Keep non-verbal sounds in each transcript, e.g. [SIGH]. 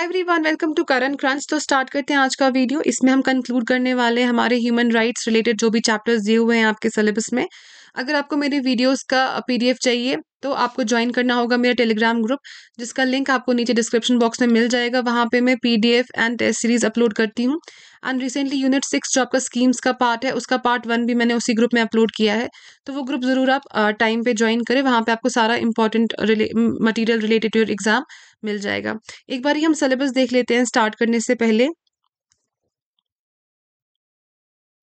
Hi everyone welcome to Karan crunch तो start करते हैं आज का वीडियो इसमें हम कंक्लूड करने वाले हैं हमारे ह्यूमन राइट्स रिलेटेड जो भी चैप्टर्स दिए हुए हैं आपके सिलेबस में अगर आपको मेरे वीडियोस का पीडीएफ चाहिए तो आपको ज्वाइन करना होगा मेरा टेलीग्राम ग्रुप जिसका लिंक आपको नीचे डिस्क्रिप्शन बॉक्स में मिल जाएगा वहाँ पर मैं P and test series upload करती हूँ एंड रिसेंटली यूनिट सिक्स जो आपका स्कीम्स का पार्ट है उसका पार्ट वन भी मैंने उसी ग्रुप में अपलोड किया है तो वो ग्रुप ज़रूर आप टाइम पर ज्वाइन करें वहाँ पर आपको सारा important material related to your exam मिल जाएगा एक बार ही हम सिलेबस देख लेते हैं स्टार्ट करने से पहले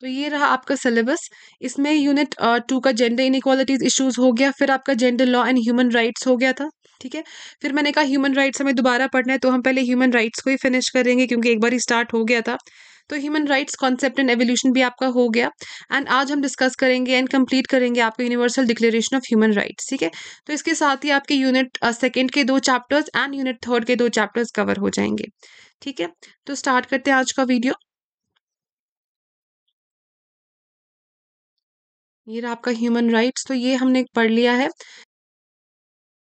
तो ये रहा आपका सिलेबस इसमें यूनिट टू का जेंडर इनक्वालिटीज इश्यूज हो गया फिर आपका gender law and human rights हो गया था ठीक है फिर मैंने कहा ह्यूमन राइट्स हमें दोबारा पढ़ना है तो हम पहले ह्यूमन राइट्स को ही फिनिश करेंगे क्योंकि एक बार ही स्टार्ट हो गया था तो human rights concept and evolution भी आपका हो गया एंड आज हम डिस्कस करेंगे एंड कंप्लीट करेंगे आपके universal declaration of human rights ठीक है तो इसके साथ ही आपके यूनिट सेकेंड के दो चैप्टर्स एंड यूनिट थर्ड के दो चैप्टर्स कवर हो जाएंगे ठीक है तो स्टार्ट करते हैं आज का वीडियो ये रहा आपका ह्यूमन राइट्स तो ये हमने पढ़ लिया है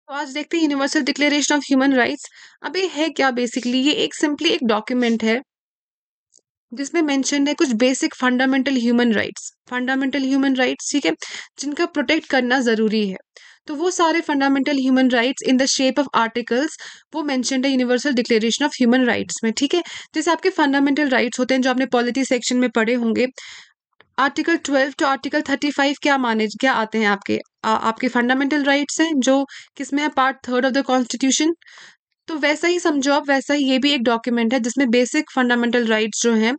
तो आज देखते हैं universal declaration of human rights अब ये है क्या बेसिकली ये एक सिंपली एक डॉक्यूमेंट है जिसमें मेंशन है कुछ basic fundamental human rights fundamental human rights ठीक है जिनका प्रोटेक्ट करना ज़रूरी है तो वो सारे fundamental human rights in the shape of articles वो मैंशन है universal declaration of human rights में ठीक है जैसे आपके फंडामेंटल राइट्स होते हैं जो आपने पॉलिटी सेक्शन में पढ़े होंगे article twelve to article thirty five क्या माने क्या आते हैं आपके आ, आपके फंडामेंटल राइट्स हैं जो किसमें है part third of the constitution तो वैसा ही समझो आप वैसा ही ये भी एक डॉक्यूमेंट है जिसमें बेसिक फंडामेंटल राइट्स जो हैं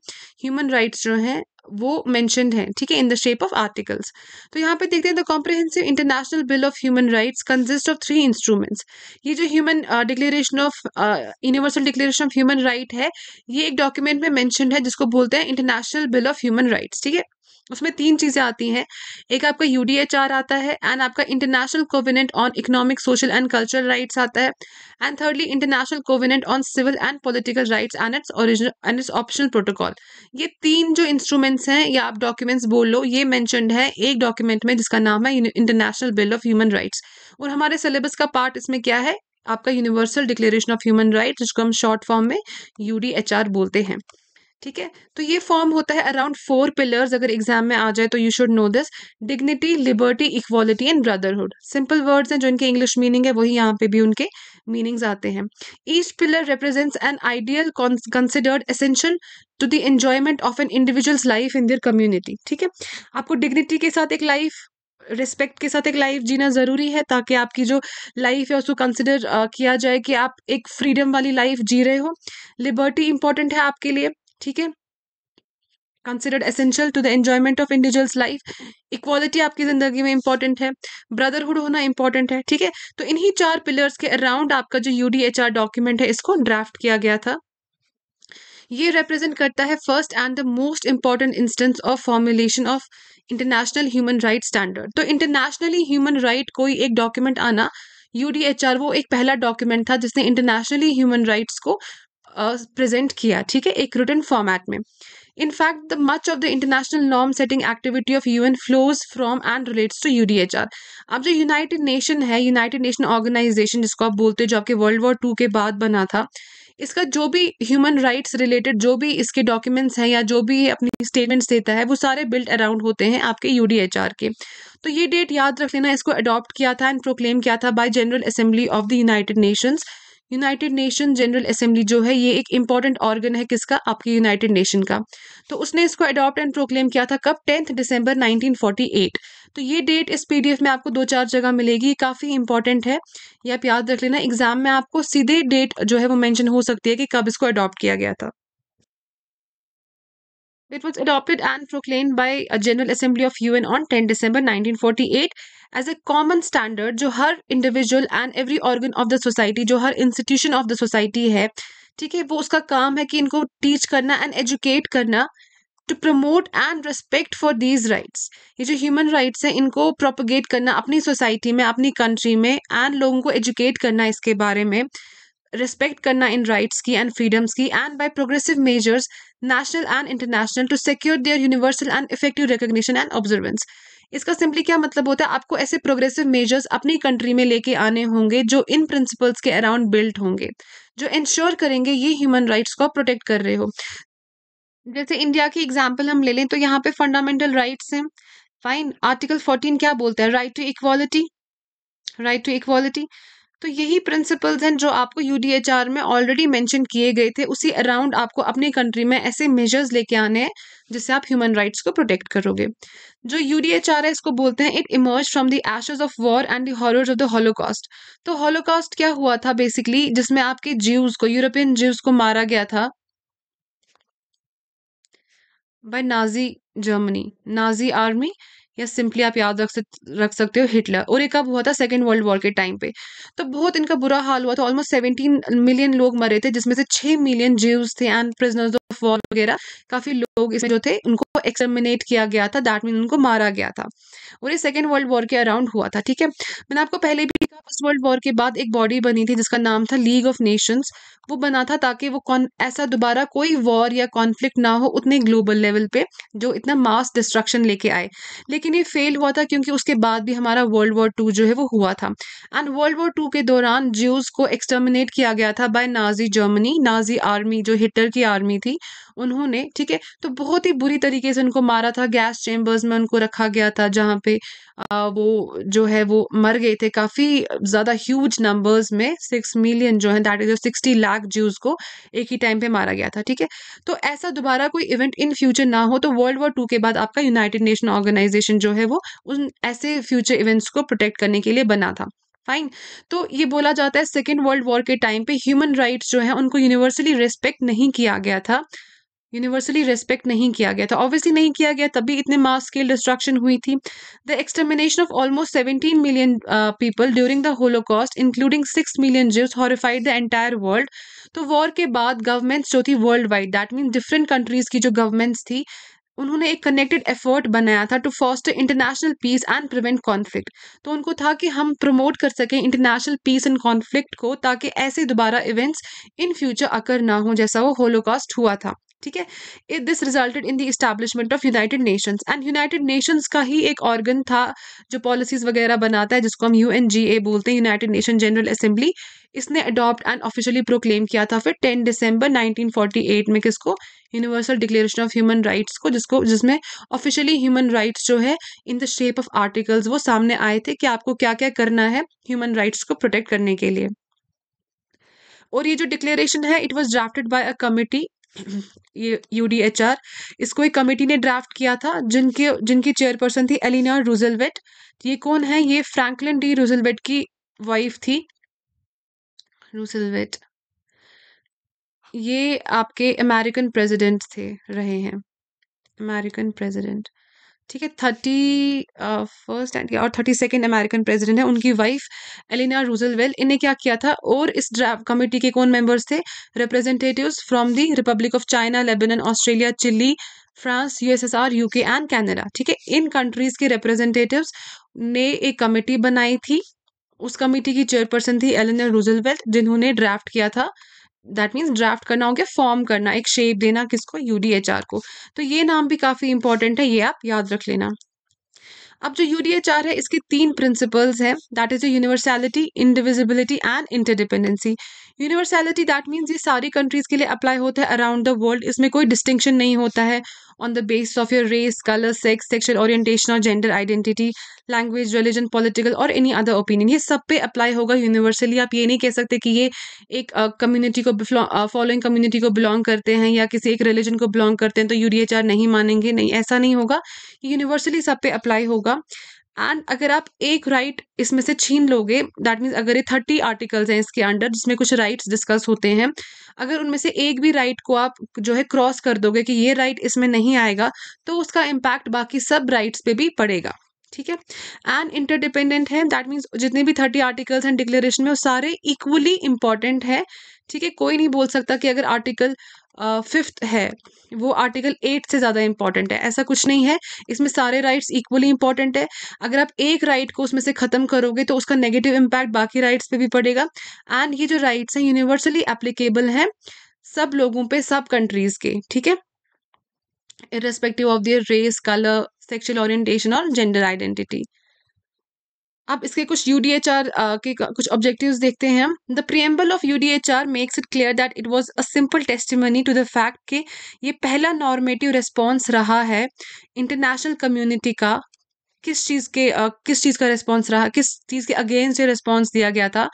ह्यूमन राइट्स जो हैं वो मैंशनड है ठीक है in the shape of articles तो यहाँ पे देखते हैं the comprehensive international bill of human rights consist of three instruments ये जो human declaration of universal declaration of human right है ये एक डॉक्यूमेंट में मैंशनड है जिसको बोलते हैं international bill of human rights ठीक है उसमें तीन चीज़ें आती हैं एक आपका यू आता है एंड आपका international covenant on economic social and cultural rights आता है and thirdly international covenant on civil and political rights and its original and its optional protocol ये तीन जो इंस्ट्रूमेंट्स हैं या आप डॉक्यूमेंट्स बोल लो ये मैंशनड है एक डॉक्यूमेंट में जिसका नाम है international bill of human rights और हमारे सिलेबस का पार्ट इसमें क्या है आपका universal declaration of human right जिसको हम शॉर्ट फॉर्म में यू बोलते हैं ठीक है तो ये फॉर्म होता है अराउंड फोर पिलर्स अगर एग्जाम में आ जाए तो you should know this dignity liberty equality and brotherhood simple words हैं जो इनके इंग्लिश मीनिंग है वही यहाँ पे भी उनके मीनिंग्स आते हैं each pillar represents an ideal considered essential to the enjoyment of an individual's life in their community ठीक है आपको डिग्निटी के साथ एक लाइफ रिस्पेक्ट के साथ एक लाइफ जीना ज़रूरी है ताकि आपकी जो लाइफ है उसको कंसिडर किया जाए कि आप एक फ्रीडम वाली लाइफ जी रहे हो लिबर्टी इंपॉर्टेंट है आपके लिए ठीक है considered essential to the enjoyment of individual's life equality आपकी ज़िंदगी में इंपॉर्टेंट है ब्रदरहुड होना इंपॉर्टेंट है ठीक है तो इन्हीं चार पिलर्स के अराउंड आपका जो यू डॉक्यूमेंट है इसको ड्राफ्ट किया गया था ये रिप्रेजेंट करता है first and the most important instance of formulation of international human right standard तो इंटरनेशनली ह्यूमन राइट कोई एक डॉक्यूमेंट आना यूडीएचआर वो एक पहला डॉक्यूमेंट था जिसने इंटरनेशनली ह्यूमन राइट्स को प्रेजेंट किया ठीक है एक रिटर्न फॉर्मेट में the of the international norm setting activity of U N flows from and relates to U D H R अब जो यूनाइटेड नेशन है यूनाइटेड नेशन ऑर्गेनाइजेशन जिसको आप बोलते हो जो आपके वर्ल्ड वॉर टू के बाद बना था इसका जो भी ह्यूमन राइट्स रिलेटेड जो भी इसके डॉक्यूमेंट्स हैं या जो भी अपनी स्टेटमेंट्स देता है वो सारे बिल्ड अराउंड होते हैं आपके यू डी एच आर के तो ये डेट याद रख लेना इसको अडॉप्ट किया था एंड प्रोक्लेम किया था by general assembly of the United nations united nation general assembly जो है ये एक इंपॉर्टेंट ऑर्गन है किसका आपके यूनाइटेड नेशन का तो उसने इसको अडॉप्ट एंड प्रोक्लेम किया था कब टेंथ दिसंबर 1948 तो ये डेट इस पीडीएफ में आपको दो चार जगह मिलेगी काफ़ी इंपॉर्टेंट है ये आप याद रख लेना एग्जाम में आपको सीधे डेट जो है वो मैंशन हो सकती है कि कब इसको अडॉप्ट किया गया था It was adopted and proclaimed by a General Assembly of UN on 10 December 1948 as a common standard जो हर individual and every organ of the society जो हर इंस्टीट्यूशन ऑफ द सोसाइटी है ठीक है वो उसका काम है कि इनको टीच करना एंड एजुकेट करना to promote and respect for these rights ये जो ह्यूमन राइट्स हैं इनको प्रोपोगेट करना अपनी सोसाइटी में अपनी कंट्री में एंड लोगों को एजुकेट करना इसके बारे में रिस्पेक्ट करना इन राइट्स की एंड फ्रीडम्स की and by progressive measures national and international to secure their universal and effective recognition and observance इसका सिंपली क्या मतलब होता है आपको ऐसे प्रोग्रेसिव मेजर्स अपनी कंट्री में लेके आने होंगे जो इन प्रिंसिपल्स के अराउंड बिल्ड होंगे जो इंश्योर करेंगे ये ह्यूमन राइट्स को प्रोटेक्ट कर रहे हो जैसे इंडिया की एग्जाम्पल हम ले लें तो यहाँ पे फंडामेंटल राइट्स हैं फाइन आर्टिकल फोर्टीन क्या बोलता है right to equality right to equality तो यही प्रिंसिपल्स हैं जो आपको यूडीएचआर में ऑलरेडी मेंशन किए गए थे उसी अराउंड आपको अपनी कंट्री में ऐसे मेजर्स लेके आने हैं जिससे आप ह्यूमन राइट्स को प्रोटेक्ट करोगे जो यूडीएचआर है इसको बोलते हैं it emerge from the ashes of war and the horrors of the holocaust तो हॉलोकॉस्ट क्या हुआ था बेसिकली जिसमें आपके ज्यूज को यूरोपियन ज्यूज को मारा गया था by Nazi Germany Nazi army या सिंपली आप याद रख सकते रख सकते हो हिटलर और ये कब हुआ था सेकेंड वर्ल्ड वॉर के टाइम पे तो बहुत इनका बुरा हाल हुआ था ऑलमोस्ट सेवेंटीन मिलियन लोग मरे थे जिसमें से छः मिलियन जीव्स थे एंड प्रिजनर्स ऑफ वॉर वगैरह काफ़ी लोग इसमें जो थे उनको एक्समिनेट किया गया था दैट मीन उनको मारा गया था और ये सेकेंड वर्ल्ड वॉर के अराउंड हुआ था ठीक है मैंने आपको पहले भी कहा फर्स्ट वर्ल्ड वॉर के बाद एक बॉडी बनी थी जिसका नाम था लीग ऑफ नेशंस वो बना था ताकि वो कौन ऐसा दोबारा कोई वॉर या कॉन्फ्लिक्ट ना हो उतने ग्लोबल लेवल पे जो इतना मास डिस्ट्रक्शन लेके आए लेकिन लेकिन ये फेल हुआ था क्योंकि उसके बाद भी हमारा वर्ल्ड वॉर टू जो है वो हुआ था एंड वर्ल्ड वॉर टू के दौरान ज्यूज को एक्सटर्मिनेट किया गया था by Nazi Germany Nazi army जो हिटलर की आर्मी थी उन्होंने ठीक है तो बहुत ही बुरी तरीके से उनको मारा था गैस चेम्बर्स में उनको रखा गया था जहाँ पे आ, वो जो है वो मर गए थे काफ़ी ज़्यादा ह्यूज नंबर्स में सिक्स मिलियन जो है that is sixty lakh Jews को एक ही टाइम पे मारा गया था ठीक है तो ऐसा दोबारा कोई इवेंट इन फ्यूचर ना हो तो वर्ल्ड वॉर टू के बाद आपका यूनाइटेड नेशन ऑर्गेनाइजेशन जो है वो उन ऐसे फ्यूचर इवेंट्स को प्रोटेक्ट करने के लिए बना था फाइन तो ये बोला जाता है सेकेंड वर्ल्ड वॉर के टाइम पे ह्यूमन राइट्स जो है उनको यूनिवर्सली रिस्पेक्ट नहीं किया गया था यूनिवर्सली रेस्पेक्ट नहीं किया गया था ऑब्वियसली नहीं किया गया तभी इतने मास स्केल डिस्ट्रक्शन हुई थी the extermination of almost seventeen million people during the holocaust including six million Jews horrified the entire world तो वॉर के बाद गवर्नमेंट्स जो थी world wide that mean different countries की जो गवर्नमेंट्स थी उन्होंने एक कनेक्टेड एफर्ट बनाया था to foster international peace and prevent conflict तो उनको था कि हम प्रमोट कर सकें इंटरनेशनल पीस एंड कॉन्फ्लिक्ट को ताकि ऐसे दोबारा इवेंट्स इन फ्यूचर अकर ना हो जैसा वो होलोकास्ट हुआ था ठीक है this resulted in the establishment of united nations and united nations का ही एक ऑर्गन था जो पॉलिसीज वगैरह बनाता है जिसको हम यू बोलते हैं यूनाइटेड नेशन जनरल असेंबली इसने अडॉप्ट एंड ऑफिशियली प्रोक्लेम किया था फिर 10 दिसंबर 1948 में किसको universal declaration of human rights को जिसको जिसमें ऑफिशियली ह्यूमन राइट्स जो है in the shape of articles वो सामने आए थे कि आपको क्या क्या करना है ह्यूमन राइट्स को प्रोटेक्ट करने के लिए और ये जो डिक्लेरेशन है it was drafted by a committee U D H R इसको एक कमेटी ने ड्राफ्ट किया था जिनके जिनकी चेयरपर्सन थी एलिना रूजलवेट तो ये कौन है ये फ्रैंकलिन डी रूजलवेट की वाइफ थी रूजलवेट ये आपके अमेरिकन प्रेसिडेंट थे रहे हैं अमेरिकन प्रेसिडेंट ठीक है थर्टी फर्स्ट एंड और थर्टी सेकेंड अमेरिकन प्रेसिडेंट है उनकी वाइफ एलिना रूजलवेल इन्हें क्या किया था और इस ड्राफ्ट कमेटी के कौन मेंबर्स थे representatives from the republic of China Lebanon Australia Chile France USSR UK and Canada ठीक है इन कंट्रीज के रिप्रेजेंटेटिव्स ने एक कमेटी बनाई थी उस कमेटी की चेयरपर्सन थी एलिना रूजलवेल्ट जिन्होंने ड्राफ्ट किया था दैट मीन्स ड्राफ्ट करना हो गया फॉर्म करना एक शेप देना किसको यूडीएचआर को तो ये नाम भी काफ़ी इंपॉर्टेंट है ये आप याद रख लेना अब जो यूडीएचआर है इसके तीन प्रिंसिपल्स हैं that is universality indivisibility and interdependency universality that means ये सारी कंट्रीज़ के लिए अप्लाई होता है अराउंड द वर्ल्ड इसमें कोई डिस्टिंक्शन नहीं होता है on the base of your race colour sex sexual orientation और gender identity language religion political और एनी अदर ओपिनियन ये सब पे अप्लाई होगा यूनिवर्सली आप ये नहीं कह सकते कि ये एक कम्युनिटी uh, को फॉलोइंग कम्युनिटी को बिलोंग करते हैं या किसी एक रिलीजन को बिलोंग करते हैं तो यू नहीं मानेंगे नहीं ऐसा नहीं होगा यूनिवर्सली सब पे अप्लाई होगा एंड अगर आप एक राइट right इसमें से छीन लोगे दैट मीन्स अगर ये थर्टी आर्टिकल्स हैं इसके अंडर जिसमें कुछ राइट्स डिस्कस होते हैं अगर उनमें से एक भी राइट right को आप जो है क्रॉस कर दोगे कि ये राइट right इसमें नहीं आएगा तो उसका इम्पैक्ट बाकी सब राइट्स पे भी पड़ेगा ठीक है एंड इंटरडिपेंडेंट है दैट मीन्स जितने भी थर्टी आर्टिकल्स हैं डिक्लेरेशन में वो सारे इक्वली इंपॉर्टेंट है ठीक है कोई नहीं बोल सकता कि अगर आर्टिकल फिफ्थ है वो आर्टिकल एट से ज़्यादा इंपॉर्टेंट है ऐसा कुछ नहीं है इसमें सारे राइट्स इक्वली इंपॉर्टेंट है अगर आप एक राइट को उसमें से ख़त्म करोगे तो उसका नेगेटिव इम्पैक्ट बाकी राइट्स पे भी पड़ेगा एंड ये जो राइट्स हैं यूनिवर्सली एप्लीकेबल हैं सब लोगों पे सब कंट्रीज़ के ठीक है irrespective of their race colour sexual orientation, और जेंडर आइडेंटिटी अब इसके कुछ यू डी एच आर के कुछ ऑब्जेक्टिव देखते हैं हम the preamble of U D H R makes it clear that it was a simple testimony to the fact कि ये पहला नॉर्मेटिव रिस्पॉन्स रहा है इंटरनेशनल कम्युनिटी का किस चीज़ के uh, किस चीज़ का रिस्पॉन्स रहा किस चीज़ के अगेंस्ट ये रिस्पॉन्स दिया गया था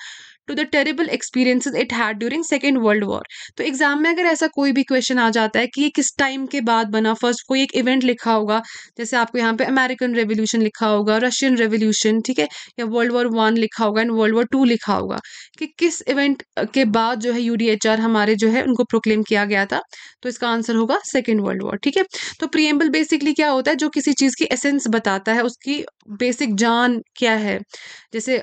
to the terrible experiences it had during second world war तो एग्जाम में अगर ऐसा कोई भी क्वेश्चन आ जाता है कि ये किस टाइम के बाद बना फर्स्ट कोई एक इवेंट लिखा होगा जैसे आपको यहाँ पे अमेरिकन रेवोल्यूशन लिखा होगा रशियन रेवोल्यूशन ठीक है या वर्ल्ड वॉर वन लिखा होगा एंड वर्ल्ड वॉर टू लिखा होगा कि किस इवेंट के बाद जो है यू हमारे जो है उनको प्रोक्लेम किया गया था तो इसका आंसर होगा सेकेंड वर्ल्ड वॉर ठीक है तो प्रियम्बल बेसिकली क्या होता है जो किसी चीज़ की एसेंस बताता है उसकी बेसिक जान क्या है जैसे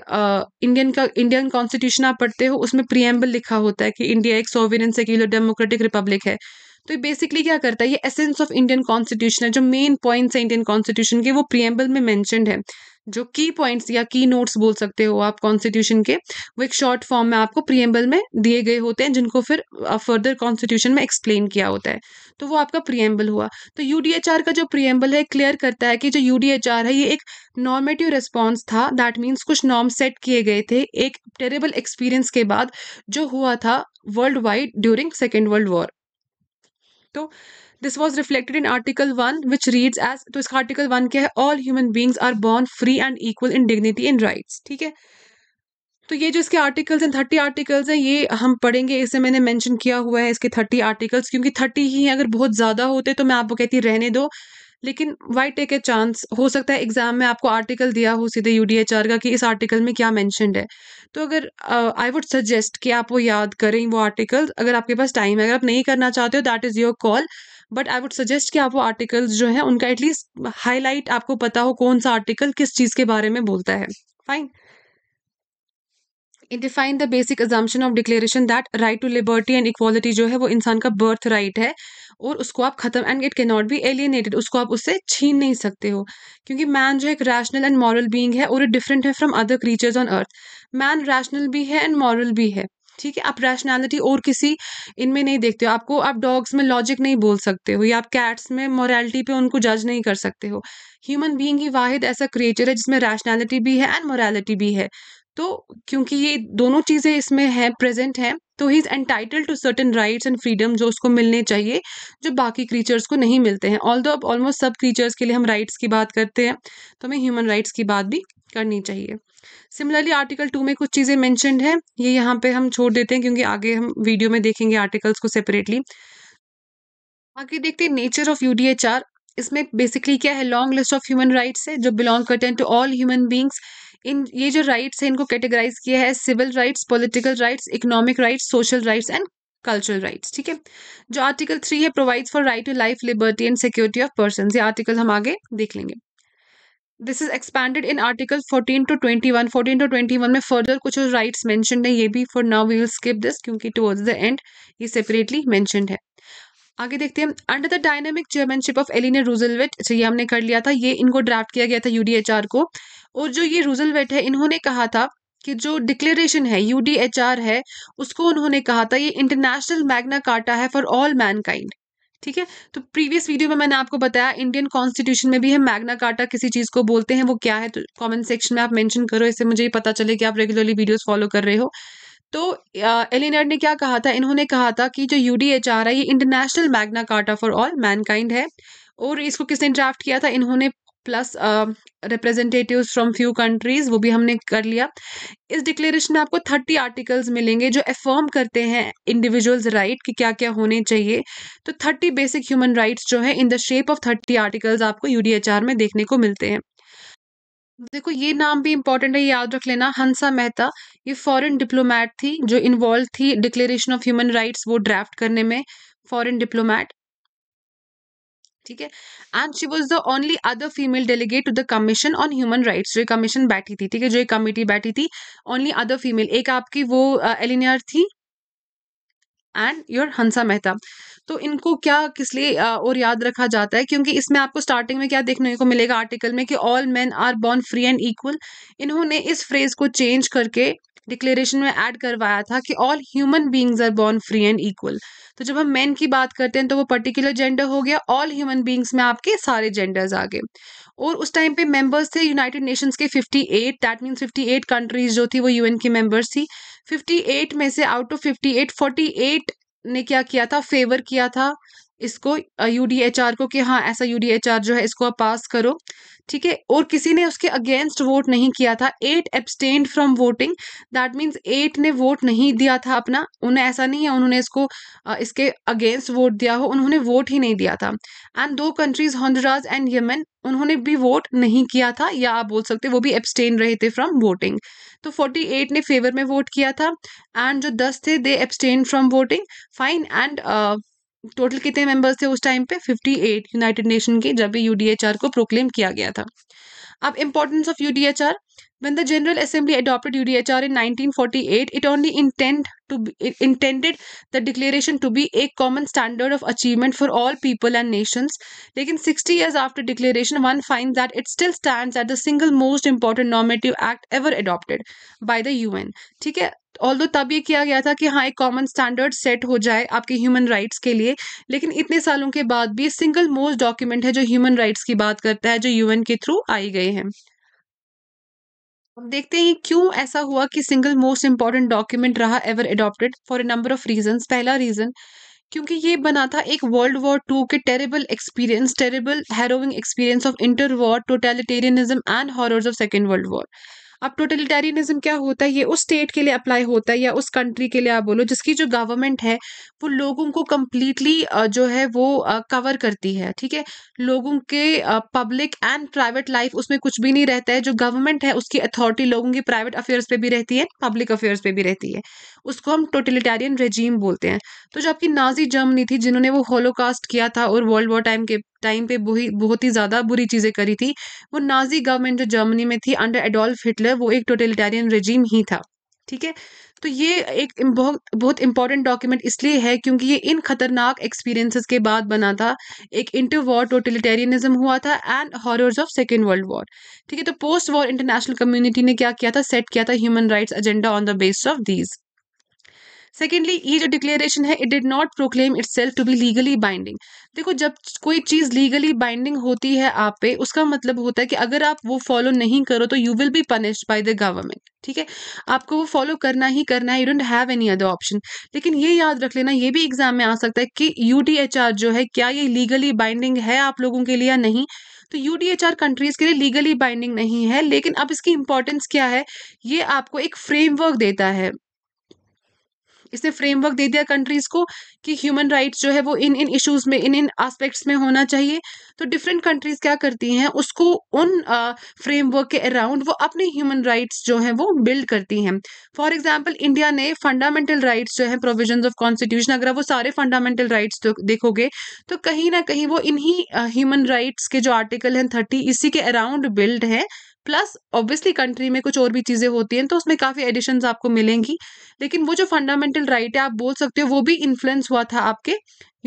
इंडियन का इंडियन कॉन्स्टिट्यूशन घोषणा पढ़ते हो उसमें प्रियम्बल लिखा होता है कि इंडिया एक सोविन सेक्यूलर डेमोक्रेटिक रिपब्लिक है तो ये बेसिकली क्या करता है ये एसेंस ऑफ इंडियन कॉन्स्टिट्यूशन है जो मेन पॉइंट्स हैं इंडियन कॉन्स्टिट्यूशन के वो प्रियम्बल में मैंशनड है जो की पॉइंट्स या की नोट्स बोल सकते हो आप कॉन्स्टिट्यूशन के वो एक शॉर्ट फॉर्म में आपको प्रियम्बल में दिए गए होते हैं जिनको फिर फर्दर कॉन्स्टिट्यूशन में एक्सप्लेन किया होता है तो वो आपका प्रियम्बल हुआ तो यू का जो प्रियम्बल है क्लियर करता है कि जो यू है ये एक नॉर्मेटिव रिस्पॉन्स था दैट मीन्स कुछ नॉर्म सेट किए गए थे एक टेरेबल एक्सपीरियंस के बाद जो हुआ था world wide during second world war तो this was reflected in article one which reads as तो इसका आर्टिकल वन क्या है all human beings are born free and equal in dignity in rights ठीक है तो ये जो इसके आर्टिकल्स हैं थर्टी आर्टिकल्स हैं ये हम पढ़ेंगे इसे मैंने मेंशन किया हुआ है इसके थर्टी आर्टिकल्स क्योंकि थर्टी ही अगर बहुत ज़्यादा होते तो मैं आपको कहती रहने दो लेकिन वाई टेक ए चांस हो सकता है एग्जाम में आपको आर्टिकल दिया हो सीधे यू का कि इस आर्टिकल में क्या मैंशनड है तो अगर आई वुड सजेस्ट कि आप वो याद करें वो आर्टिकल अगर आपके पास टाइम है अगर आप नहीं करना चाहते हो that is your call but I would suggest कि आप वो आर्टिकल्स जो हैं उनका एटलीस्ट हाईलाइट आपको पता हो कौन सा आर्टिकल किस चीज़ के बारे में बोलता है fine define the basic assumption of declaration that right to liberty and equality जो है वो इंसान का बर्थ राइट right है और उसको आप खत्म and it can not be alienated उसको आप उससे छीन नहीं सकते हो क्योंकि मैन जो है एक रैशनल एंड मॉरल बींग है और डिफरेंट है from other creatures on earth man rational भी है एंड मॉरल भी है ठीक है आप रैशनैलिटी और किसी इनमें नहीं देखते हो आपको आप डॉग्स में लॉजिक नहीं बोल सकते हो या आप कैट्स में मोरालिटी पे उनको जज नहीं कर सकते हो ह्यूमन बीइंग ही वाहिद ऐसा क्रिएचर है जिसमें रैशनैलिटी भी है एंड मोरालिटी भी है तो क्योंकि ये दोनों चीज़ें इसमें हैं प्रेजेंट हैं तो he is entitled to certain rights and freedom जो उसको मिलने चाहिए जो बाकी क्रीचर्स को नहीं मिलते हैं ऑल दो अब ऑलमोस्ट सब क्रीचर्स के लिए हम राइट्स की बात करते हैं तो हमें ह्यूमन राइट्स की बात भी करनी चाहिए सिमिलरली आर्टिकल टू में कुछ चीज़ें मैंशनड हैं ये यहाँ पे हम छोड़ देते हैं क्योंकि आगे हम वीडियो में देखेंगे आर्टिकल्स को सेपरेटली आगे देखते हैं नेचर ऑफ यू इसमें बेसिकली क्या है long list of human rights है जो बिलोंग करते हैं to all human beings in ये जो राइट्स हैं इनको कैटेगराइज किया है civil rights political rights economic rights social rights and cultural rights ठीक है जो आर्टिकल थ्री है provides for right to life liberty and security of person ये आर्टिकल हम आगे देख लेंगे this is expanded in article fourteen to twenty one fourteen to twenty one में फर्दर कुछ राइट राइट्स है ये भी for now we will skip this क्योंकि टूवर्ड्स द एंड ये सेपरेटली मैंशनड है आगे देखते हैं under the dynamic chairmanship of Eleanor Roosevelt ये हमने कर लिया था ये इनको ड्राफ्ट किया गया था यूडीएचआर को और जो ये रूजलवेट है इन्होंने कहा था कि जो डिक्लेरेशन है यू है उसको उन्होंने कहा था ये इंटरनेशनल मैग्ना कार्टा है फॉर ऑल मैनकाइंड ठीक है तो प्रीवियस वीडियो में मैंने आपको बताया इंडियन कॉन्स्टिट्यूशन में भी है मैग्ना कार्टा किसी चीज को बोलते हैं वो क्या है तो कमेंट सेक्शन में आप मेंशन करो इससे मुझे पता चले कि आप रेगुलरली वीडियोस फॉलो कर रहे हो तो एलिनर्ड ने क्या कहा था इन्होंने कहा था कि जो यू है ये international Magna Carta for all mankind है और इसको किसने ड्राफ्ट किया था इन्होंने plus representatives from few countries वो भी हमने कर लिया इस डिक्लेरेशन में आपको थर्टी आर्टिकल्स मिलेंगे जो एफर्म करते हैं इंडिविजुअल्स राइट कि क्या क्या होने चाहिए तो थर्टी बेसिक ह्यूमन राइट्स जो है in the shape of thirty articles आपको यूडीएचआर में देखने को मिलते हैं देखो ये नाम भी इंपॉर्टेंट है याद रख लेना हंसा मेहता ये फॉरेन डिप्लोमेट थी जो इन्वॉल्व थी डिक्लेरेशन ऑफ ह्यूमन राइट्स वो ड्राफ्ट करने में फॉरेन डिप्लोमेट ठीक है and she was the only other female delegate to the commission on human rights जो ये कमीशन बैठी थी ठीक है जो एक कमिटी बैठी थी ओनली अदर फीमेल एक आपकी वो एलिनियर uh, थी एंड योर हंसा मेहता तो इनको क्या किस लिए और याद रखा जाता है क्योंकि इसमें आपको स्टार्टिंग में क्या देखने को मिलेगा आर्टिकल में कि all men are born free and equal इन्होंने इस फ्रेज को चेंज करके डिक्लेरेशन में ऐड करवाया था कि all human beings are born free and equal तो जब हम मेन की बात करते हैं तो वो पर्टिकुलर जेंडर हो गया ऑल ह्यूमन बींग्स में आपके सारे जेंडर्स आ गए और उस टाइम पे मेंबर्स थे यूनाइटेड नेशंस के 58 दैट मीन्स एट कंट्रीज जो थी वो यूएन की मेंबर्स थी 58 में से आउट ऑफ 58 48 ने क्या किया था फेवर किया था इसको यू डी एच आर को कि हाँ ऐसा यू डी एच आर जो है इसको आप पास करो ठीक है और किसी ने उसके अगेंस्ट वोट नहीं किया था eight abstained from voting that means eight ने वोट नहीं दिया था अपना उन्हें ऐसा नहीं है उन्होंने इसको इसके अगेंस्ट वोट दिया हो उन्होंने वोट ही नहीं दिया था एंड दो कंट्रीज हॉन्डराज एंड यमन उन्होंने भी वोट नहीं किया था या आप बोल सकते वो भी एब्सटेन रहे थे फ्रॉम वोटिंग तो फोर्टी एट ने फेवर में वोट किया था एंड जो दस थे they abstain from voting fine and total कितने मेंबर्स थे उस टाइम पे 58 यूनाइटेड नेशन के जब यू डी को प्रोक्लेम किया गया था अब importance of U D H R when the General Assembly adopted U D H R in nineteen forty eight it only intend to intended the declaration to be a common standard of achievement for all people and nations लेकिन sixty years after declaration one find that it still stand at the single most important normative act ever adopted by the U N ठीक है all दो तब ये किया गया था कि हाँ एक कॉमन स्टैंडर्ड सेट हो जाए आपके ह्यूमन राइट्स के लिए लेकिन इतने सालों के बाद भी सिंगल मोस्ट डॉक्यूमेंट है जो ह्यूमन राइट्स की बात करता है जो यूएन के थ्रू आई गए हैं हम देखते हैं क्यों ऐसा हुआ कि सिंगल मोस्ट इंपॉर्टेंट डॉक्यूमेंट रहा ever adopted for a number of reason पहला रीजन क्योंकि ये बना था एक वर्ल्ड वॉर टू के terrible experience terrible harrowing experience of inter war totalitarianism and horrors of second world war अब टोटलिटेरियनिज्म क्या होता है ये उस स्टेट के लिए अप्लाई होता है या उस कंट्री के लिए आप बोलो जिसकी जो गवर्नमेंट है वो लोगों को कम्प्लीटली जो है वो कवर करती है ठीक है लोगों के पब्लिक एंड प्राइवेट लाइफ उसमें कुछ भी नहीं रहता है जो गवर्नमेंट है उसकी अथॉरिटी लोगों की प्राइवेट अफेयर्स पे भी रहती है पब्लिक अफेयर्स पे भी रहती है उसको हम टोटलिटेरियन रेजीम बोलते हैं तो जो आपकी नाजी जर्मनी थी जिन्होंने वो होलोकास्ट किया था और वर्ल्ड वॉर टाइम के टाइम पे बहुत ही ज़्यादा बुरी चीज़ें करी थी वो नाजी गवर्नमेंट जो जर्मनी में थी अंडर एडोल्फ हिटलर वो एक टोटलिटेरियन रेजीम ही था ठीक है तो ये एक बहुत बहुत इंपॉर्टेंट डॉक्यूमेंट इसलिए है क्योंकि ये इन खतरनाक एक्सपीरियंसेस के बाद बना था एक इंटर वॉर टोटलिटेरियनिज्म हुआ था and horrors of second world war ठीक है तो पोस्ट वॉर इंटरनेशनल कम्युनिटी ने क्या किया था सेट किया था human rights agenda on the base of these secondly ये जो डिक्लेरेशन है it did not proclaim itself to be legally binding देखो जब कोई चीज़ लीगली बाइंडिंग होती है आप पे उसका मतलब होता है कि अगर आप वो फॉलो नहीं करो तो you will be punished by the government ठीक है आपको वो फॉलो करना ही करना है you don't have any other option लेकिन ये याद रख लेना ये भी एग्जाम में आ सकता है कि यू जो है क्या ये लीगली बाइंडिंग है आप लोगों के लिए या नहीं तो यू कंट्रीज के लिए लीगली बाइंडिंग नहीं है लेकिन अब इसकी इंपॉर्टेंस क्या है ये आपको एक फ्रेमवर्क देता है इसने फ्रेमवर्क दे दिया कंट्रीज को कि ह्यूमन राइट्स जो है वो इन इन इश्यूज में इन इन एस्पेक्ट्स में होना चाहिए तो डिफरेंट कंट्रीज क्या करती हैं उसको उन फ्रेमवर्क के अराउंड वो अपने ह्यूमन राइट्स जो हैं वो बिल्ड करती हैं फॉर एग्जाम्पल इंडिया ने फंडामेंटल राइट्स जो है प्रोविजन ऑफ कॉन्स्टिट्यूशन अगर वो सारे फंडामेंटल राइट्स देखोगे तो कहीं ना कहीं वो इन्हीं ह्यूमन राइट्स के जो आर्टिकल हैं थर्टी इसी के अराउंड बिल्ड हैं प्लस ऑब्वियसली कंट्री में कुछ और भी चीज़ें होती हैं तो उसमें काफ़ी एडिशन आपको मिलेंगी लेकिन वो जो फंडामेंटल राइट है आप बोल सकते हो वो भी इन्फ्लुएंस हुआ था आपके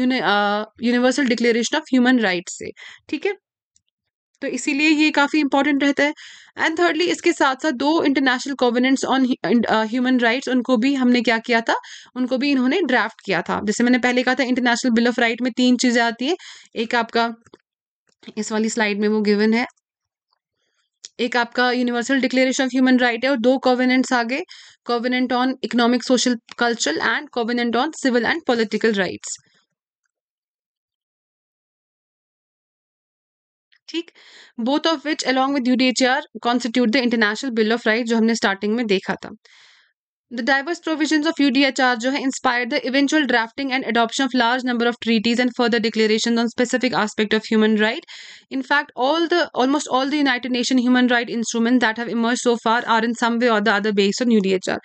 universal declaration of human right से ठीक है तो इसीलिए ये काफ़ी इंपॉर्टेंट रहता है एंड थर्डली इसके साथ साथ दो international covenants on human rights उनको भी हमने क्या किया था उनको भी इन्होंने ड्राफ्ट किया था जैसे मैंने पहले कहा था इंटरनेशनल बिल ऑफ राइट में तीन चीज़ें आती है एक आपका इस वाली स्लाइड में वो गिवन है एक आपका universal declaration of human right है और दो कॉविनेंट्स आगे covenant on economic social cultural and covenant on civil and political rights ठीक both of which along with UDHR constitute the international bill of right जो हमने स्टार्टिंग में देखा था The diverse provisions of UDHR inspired the eventual drafting and adoption of large number of treaties and further declarations on specific aspect of human right. In fact, all the almost all the United Nations human right instruments that have emerged so far are in some way or the other based on UDHR.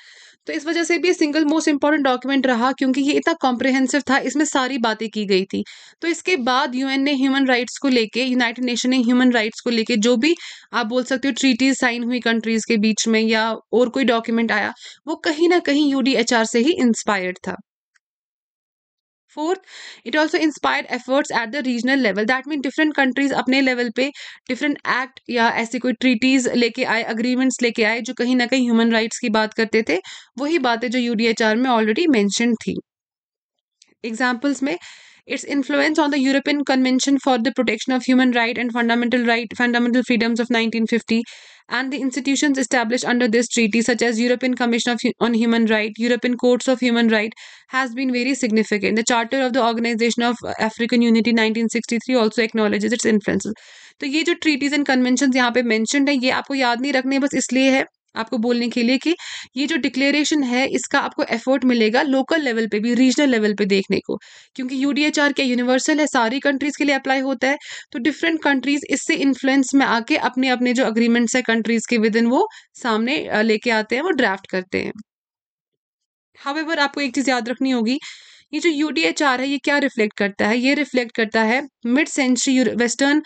तो इस वजह से भी single most important document रहा क्योंकि ये इतना comprehensive था इसमें सारी बातें की गई थी तो इसके बाद यूएन ने ह्यूमन राइट्स को लेके यूनाइटेड नेशन ने ह्यूमन राइट्स को लेके जो भी आप बोल सकते हो ट्रीटीज साइन हुई कंट्रीज के बीच में या और कोई डॉक्यूमेंट आया वो कहीं ना कहीं यूडीएचआर से ही इंस्पायर्ड था fourth it also inspire efforts at the regional level that mean different countries अपने लेवल पे डिफरेंट एक्ट या ऐसी कोई ट्रीटीज लेके आए अग्रीमेंट्स लेके आए जो कहीं ना कहीं ह्यूमन राइट्स की बात करते थे वही बातें जो यू डी एच आर में ऑलरेडी मैंशन थी एग्जाम्पल्स में its influence on the European convention for the protection of human right and fundamental right fundamental freedoms of nineteen fifty and the institutions established under this treaty such as European Commission of, on Human Rights, European Courts of Human Rights has been very significant. The Charter of the Organization of African Unity 1963 also acknowledges its influences. तो ये जो treaties and conventions यहाँ पे mentioned है ये आपको याद नहीं रखने बस इसलिए है आपको बोलने के लिए कि ये जो डिक्लेरेशन है इसका आपको एफर्ट मिलेगा लोकल लेवल पे भी रीजनल लेवल पे देखने को क्योंकि यू क्या यूनिवर्सल है सारी कंट्रीज़ के लिए अप्लाई होता है तो डिफरेंट कंट्रीज़ इससे इन्फ्लुएंस में आके अपने अपने जो अग्रीमेंट्स है कंट्रीज़ के विद इन वो सामने लेके आते हैं वो ड्राफ्ट करते हैं हावेवर आपको एक चीज़ याद रखनी होगी ये जो यू है ये क्या रिफ्लेक्ट करता है ये रिफ्लेक्ट करता है mid century western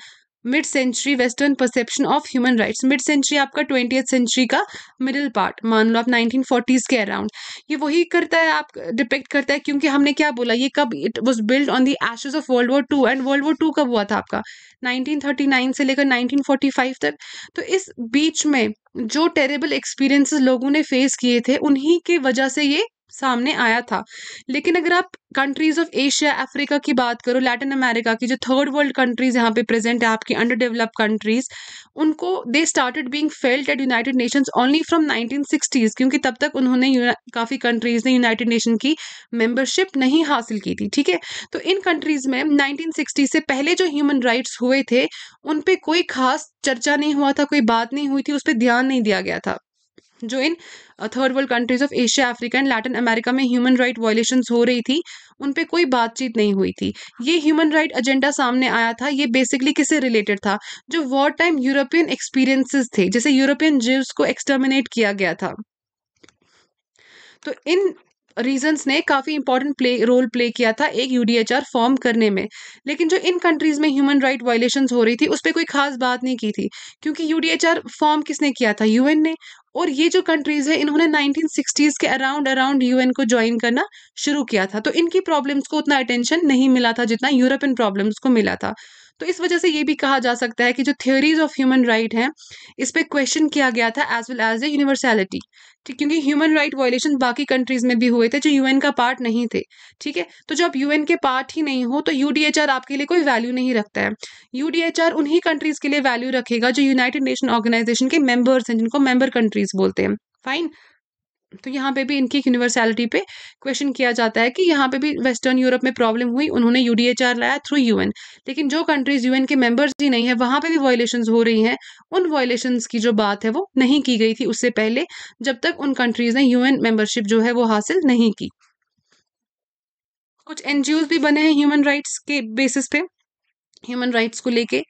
mid century western perception of human rights mid century आपका ट्वेंटी सेंचुरी का मिडिल पार्ट मान लो आप नाइनटीन फोर्टीज़ के अराउंड ये वही करता है आप डिपेक्ट करता है क्योंकि हमने क्या बोला ये कब it was build on the ashes of world war two and world war two कब हुआ था आपका 1939 से लेकर 1945 तक तो इस बीच में जो टेरेबल एक्सपीरियंसेस लोगों ने फेस किए थे उन्हीं की वजह से ये सामने आया था लेकिन अगर आप कंट्रीज ऑफ एशिया अफ्रीका की बात करो लैटिन अमेरिका की जो थर्ड वर्ल्ड कंट्रीज यहाँ पे प्रेजेंट है आपकी अंडर डेवलप कंट्रीज उनको they started being felt at United Nations only from nineteen क्योंकि तब तक उन्होंने काफ़ी कंट्रीज ने यूनाइटेड नेशन की मेंबरशिप नहीं हासिल की थी ठीक है तो इन कंट्रीज में नाइनटीन से पहले जो ह्यूमन राइट्स हुए थे उन पर कोई खास चर्चा नहीं हुआ था कोई बात नहीं हुई थी उस पर ध्यान नहीं दिया गया था जो इन third world countries of Asia Africa and Latin America में ह्यूमन राइट वायलेशन हो रही थी उन पर कोई बातचीत नहीं हुई थी ये ह्यूमन राइट एजेंडा सामने आया था ये बेसिकली किससे रिलेटेड था जो वॉर टाइम यूरोपियन एक्सपीरियंसेस थे जैसे यूरोपियन जीव्स को एक्सटर्मिनेट किया गया था तो इन रीजंस ने काफ़ी इंपॉर्टेंट प्ले रोल प्ले किया था एक यू फॉर्म करने में लेकिन जो इन कंट्रीज़ में ह्यूमन राइट वायलेशंस हो रही थी उस पर कोई खास बात नहीं की थी क्योंकि यू फॉर्म किसने किया था यूएन ने और ये जो कंट्रीज है इन्होंने 1960s के अराउंड अराउंड यूएन को ज्वाइन करना शुरू किया था तो इनकी प्रॉब्लम्स को उतना अटेंशन नहीं मिला था जितना यूरोपियन प्रॉब्लम्स को मिला था तो इस वजह से ये भी कहा जा सकता है कि जो थ्योरीज ऑफ ह्यूमन राइट हैं इस पर क्वेश्चन किया गया था as well as a universality ठीक क्योंकि ह्यूमन राइट वायोलेशन बाकी कंट्रीज में भी हुए थे जो यूएन का पार्ट नहीं थे ठीक है तो जब यूएन के पार्ट ही नहीं हो तो यूडीएचआर आपके लिए कोई वैल्यू नहीं रखता है यूडीएचआर उन्हीं कंट्रीज के लिए वैल्यू रखेगा जो यूनाइटेड नेशन ऑर्गेनाइजेशन के मेंबर्स हैं जिनको मेंबर कंट्रीज बोलते हैं फाइन तो यहाँ पे भी इनकी यूनिवर्सैलिटी पे क्वेश्चन किया जाता है कि यहाँ पे भी वेस्टर्न यूरोप में प्रॉब्लम हुई उन्होंने यूडीएचआर लाया थ्रू यूएन लेकिन जो कंट्रीज यूएन के मेंबर्स ही नहीं है वहाँ पे भी वॉयलेशन हो रही हैं उन वॉयलेशन की जो बात है वो नहीं की गई थी उससे पहले जब तक उन कंट्रीज ने यूएन मेंबरशिप जो है वो हासिल नहीं की कुछ एनजीओ भी बने हैं ह्यूमन राइट्स के बेसिस पे ह्यूमन राइट्स को लेके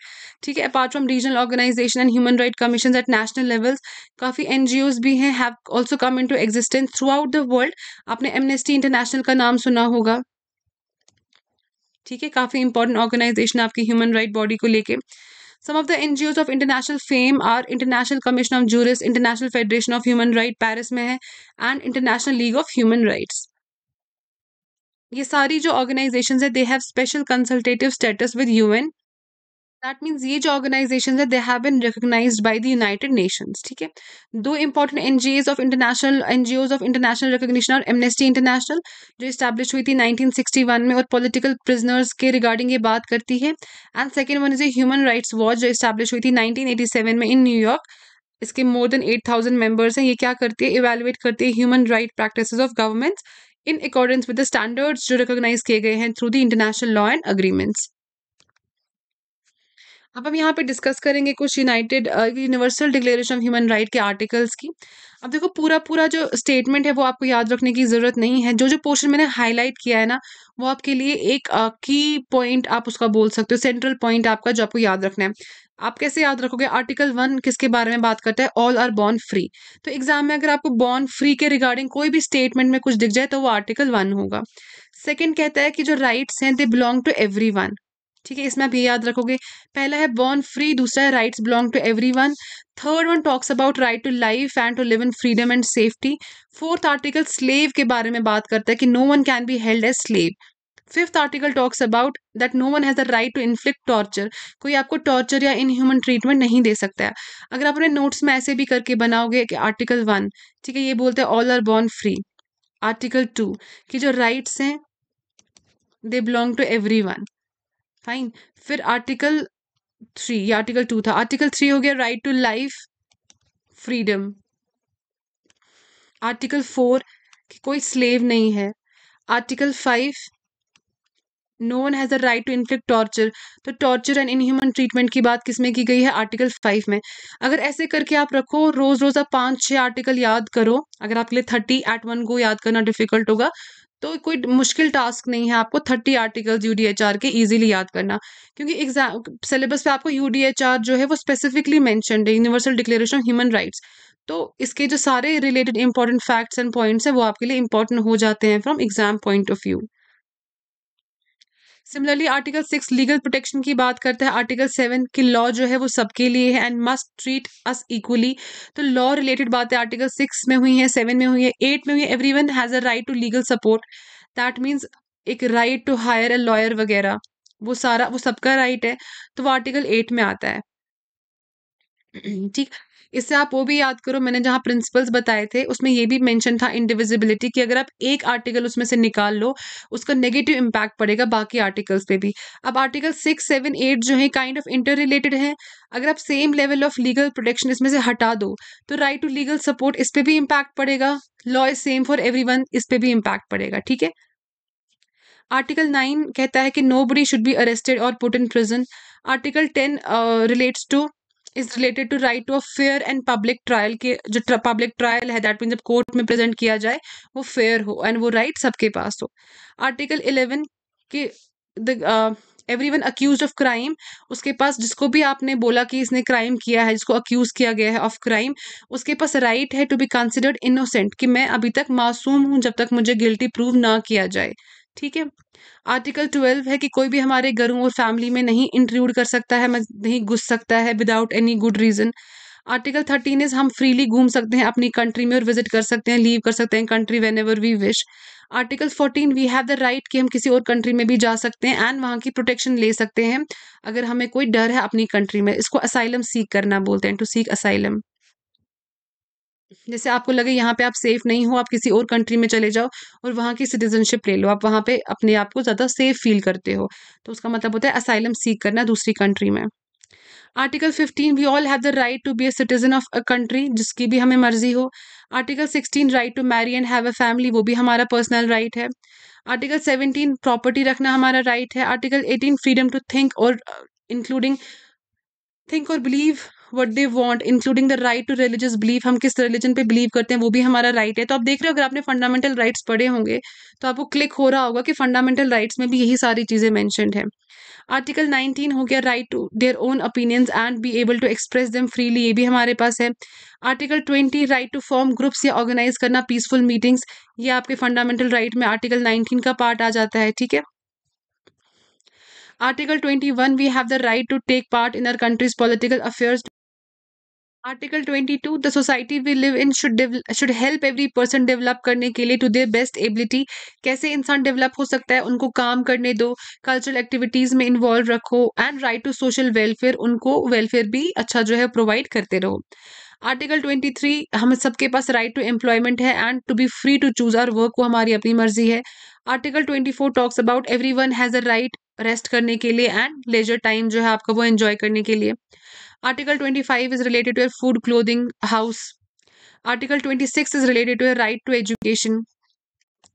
ठीक है apart from regional organization and human right commission at national levels काफ़ी एन भी हैं have also come into existence throughout the world आपने एमनेस्टी इंटरनेशनल का नाम सुना होगा ठीक है काफ़ी इंपॉर्टेंट ऑर्गेनाइजेशन आपकी ह्यूमन राइट बॉडी को लेके the N G Os of international fame are international commission of Jurists, international federation of human right Paris में है and international league of human rights ये सारी जो ऑर्गेनाइजेशन है they have special consultative status with U N that means ये जो organization है they have been recognize by the United Nations ठीक है दो important N G Os of international N G Os of international recognition और Amnesty International जो establish हुई थी नाइनटीन सिक्सटी वन में और पोलिटिकल प्रिजनर्स के रिगार्डिंग ये बात करती है and second one is a human rights watch जो इस्टेब्लिश हुई थी नाइनटीन एटी सेवन में इन न्यूयॉर्क इसके more than eight thousand members हैं ये क्या करती है इवेलुएट करती है human right practice of governments in accordance with the standards जो रिकोगनाइज किए गए हैं through the international law and agreements अब हम यहाँ पे डिस्कस करेंगे कुछ United universal declaration of human right के आर्टिकल्स की अब देखो पूरा पूरा जो स्टेटमेंट है वो आपको याद रखने की ज़रूरत नहीं है जो जो पोर्शन मैंने हाईलाइट किया है ना वो आपके लिए एक की uh, पॉइंट आप उसका बोल सकते हो सेंट्रल पॉइंट आपका जो आपको याद रखना है आप कैसे याद रखोगे आर्टिकल वन किसके बारे में बात करता है ऑल आर बॉर्न फ्री तो एग्जाम में अगर आपको बॉर्न फ्री के रिगार्डिंग कोई भी स्टेटमेंट में कुछ दिख जाए तो वो आर्टिकल वन होगा सेकेंड कहता है कि जो राइट्स हैं they belong to everyone ठीक है इसमें आप ये याद रखोगे पहला है बॉर्न फ्री दूसरा है rights belong to everyone third one talks about right to life and to live in freedom and safety fourth article slave के बारे में बात करता है कि no one can be held as slave fifth article talks about that no one has the right to inflict torture कोई आपको torture या इनह्यूमन ट्रीटमेंट नहीं दे सकता है अगर आप अपने नोट्स में ऐसे भी करके बनाओगे कि आर्टिकल वन ठीक है ये बोलते हैं all are born free article two कि जो राइट्स हैं they belong to everyone fine फिर आर्टिकल थ्री या आर्टिकल टू था आर्टिकल थ्री हो गया right to life freedom article four कि कोई स्लेव नहीं है article five no one has the right to inflict torture तो टॉर्चर एंड इनह्यूमन ट्रीटमेंट की बात किसमें की गई है आर्टिकल फाइव में अगर ऐसे करके आप रखो रोज रोज आप पाँच छः आर्टिकल याद करो अगर आपके लिए थर्टी एट वन को याद करना डिफिकल्ट होगा तो कोई मुश्किल टास्क नहीं है आपको थर्टी आर्टिकल्स यू के ईजिली याद करना क्योंकि एग्जाम सिलेबस पे आपको यू जो है वो स्पेसिफिकली मैंशनड है universal declaration of human rights तो इसके जो सारे related important facts and points हैं वो आपके लिए इंपॉर्टेंट हो जाते हैं from exam point of view similarly article six legal protection की बात करता है आर्टिकल सेवन की लॉ जो है वो सबके लिए है and must treat us equally तो लॉ रिलेटेड बातें आर्टिकल सिक्स में हुई है सेवन में हुई है एट में हुई है everyone has a right to legal support that means एक right to hire a lawyer वगैरह वो सारा वो सबका राइट है तो वो आर्टिकल एट में आता है [CLEARS THROAT] ठीक इससे आप वो भी याद करो मैंने जहाँ प्रिंसिपल्स बताए थे उसमें ये भी मैंशन था इंडिविजिबिलिटी कि अगर आप एक आर्टिकल उसमें से निकाल लो उसका नेगेटिव इम्पैक्ट पड़ेगा बाकी आर्टिकल्स पे भी अब आर्टिकल सिक्स सेवन एट जो है काइंड ऑफ इंटर रिलेटेड है अगर आप same level of legal protection इसमें से हटा दो तो राइट टू लीगल सपोर्ट इस पर भी इम्पैक्ट पड़ेगा law is same for every इस पर भी इम्पैक्ट पड़ेगा ठीक है आर्टिकल नाइन कहता है कि nobody should be arrested और put in prison article ten relates to is related to right to a fair and public trial के जो पब्लिक ट्रायल है दैट मीन जब कोर्ट में प्रेजेंट किया जाए वो फेयर हो एंड वो राइट right सबके पास हो आर्टिकल इलेवन के the every one accused of crime उसके पास जिसको भी आपने बोला कि इसने क्राइम किया है जिसको अक्यूज किया गया है ऑफ क्राइम उसके पास राइट right है टू बी कंसिडर्ड इनोसेंट कि मैं अभी तक मासूम हूँ जब तक मुझे गिल्टी प्रूव ना किया जाए ठीक है आर्टिकल ट्वेल्व है कि कोई भी हमारे घरों और फैमिली में नहीं इंट्रूड कर सकता है नहीं घुस सकता है without any good reason article thirteen is हम फ्रीली घूम सकते हैं अपनी कंट्री में और विजिट कर सकते हैं लीव कर सकते हैं country whenever we wish article fourteen we have the right कि हम किसी और कंट्री में भी जा सकते हैं एंड वहाँ की प्रोटेक्शन ले सकते हैं अगर हमें कोई डर है अपनी कंट्री में इसको असाइलम सीख करना बोलते हैं टू सीक असाइलम जैसे आपको लगे यहाँ पे आप सेफ नहीं हो आप किसी और कंट्री में चले जाओ और वहाँ की सिटीजनशिप ले लो आप वहाँ पे अपने आप को ज़्यादा सेफ फील करते हो तो उसका मतलब होता है असाइलम सीख करना दूसरी कंट्री में article fifteen we all have the right to be a citizen of a country जिसकी भी हमें मर्जी हो article sixteen right to marry and have a family वो भी हमारा पर्सनल राइट है आर्टिकल सेवनटीन प्रॉपर्टी रखना हमारा राइट है article eighteen freedom to think और इंक्लूडिंग uh, थिंक और believe what they want including the right to religious belief हम किस रिलीजन पे बिलीव करते हैं वो भी हमारा राइट right है तो आप देख रहे हो अगर आपने फंडामेंटल राइट्स पढ़े होंगे तो आपको क्लिक हो रहा होगा कि फंडामेंटल राइट्स में भी यही सारी चीज़ें मैंशन है आर्टिकल 19 हो गया right to their own opinions and be able to express them freely ये भी हमारे पास है article 20 right to form groups या ऑर्गेनाइज करना पीसफुल मीटिंग्स ये आपके फंडामेंटल राइट में आर्टिकल 19 का पार्ट आ जाता है ठीक है article 21 we have the right to take part in our country's political affairs article 22 the society we live in should should help every person develop करने के लिए टू देयर बेस्ट एबिलिटी कैसे इंसान डेवलप हो सकता है उनको काम करने दो कल्चरल एक्टिविटीज़ में इन्वॉल्व रखो and right to social welfare उनको वेलफेयर भी अच्छा जो है प्रोवाइड करते रहो आर्टिकल 23 हम सबके पास राइट टू एम्प्लॉयमेंट है and to be free to choose our work वो हमारी अपनी मर्जी है article 24 talks about everyone has a right rest करने के लिए एंड लेजर टाइम जो है आपका वो एंजॉय करने के लिए Article 25 is related to your food, clothing, house. Article 26 is related to your right to education.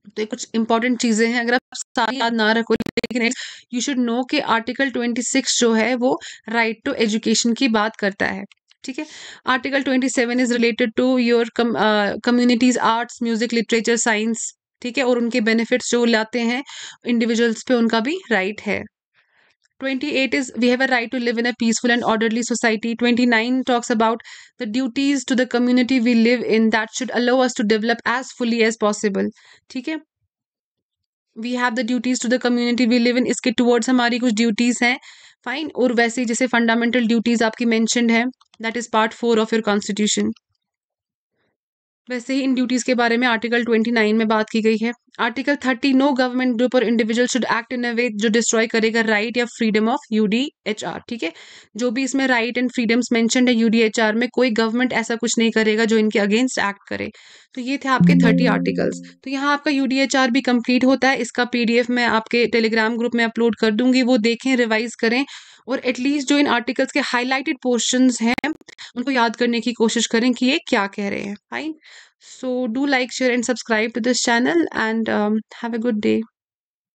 तो ये कुछ इंपॉर्टेंट चीज़ें हैं अगर आप सारी याद ना रखो लेकिन यू शुड नो कि आर्टिकल ट्वेंटी सिक्स जो है वो राइट टू एजुकेशन की बात करता है ठीक है article twenty seven is related to your community's arts music literature science ठीक है और उनके बेनिफिट्स जो लाते हैं इंडिविजुअल्स पे उनका भी राइट right है 28 is we have a right to live in a peaceful and orderly society 29 talks about the duties to the community we live in that should allow us to develop as fully as possible theek hai we have the duties to the community we live in iske towards hamari kuch duties hain fine aur वैसे जैसे fundamental duties aapki mentioned hai that is part 4 of your constitution वैसे ही इन duties के बारे में article 29 में बात की गई है आर्टिकल 30 नो गवर्नमेंट ग्रुप और individual should act in a way जो डिस्ट्रॉय करेगा राइट या फ्रीडम ऑफ यूडीएचआर ठीक है जो भी इसमें राइट एंड फ्रीडम्स मैंशन है यूडीएचआर में कोई गवर्नमेंट ऐसा कुछ नहीं करेगा जो इनके अगेंस्ट एक्ट करे तो ये थे आपके थर्टी आर्टिकल्स तो यहाँ आपका यूडीएचआर भी कंप्लीट होता है इसका पीडीएफ मैं आपके टेलीग्राम ग्रुप में अपलोड कर दूंगी वो देखें रिवाइज करें और एटलीस्ट जो इन आर्टिकल्स के हाईलाइटेड पोर्शन हैं उनको याद करने की कोशिश करें कि ये क्या कह रहे हैं fine so do like share and subscribe to this channel and have a good day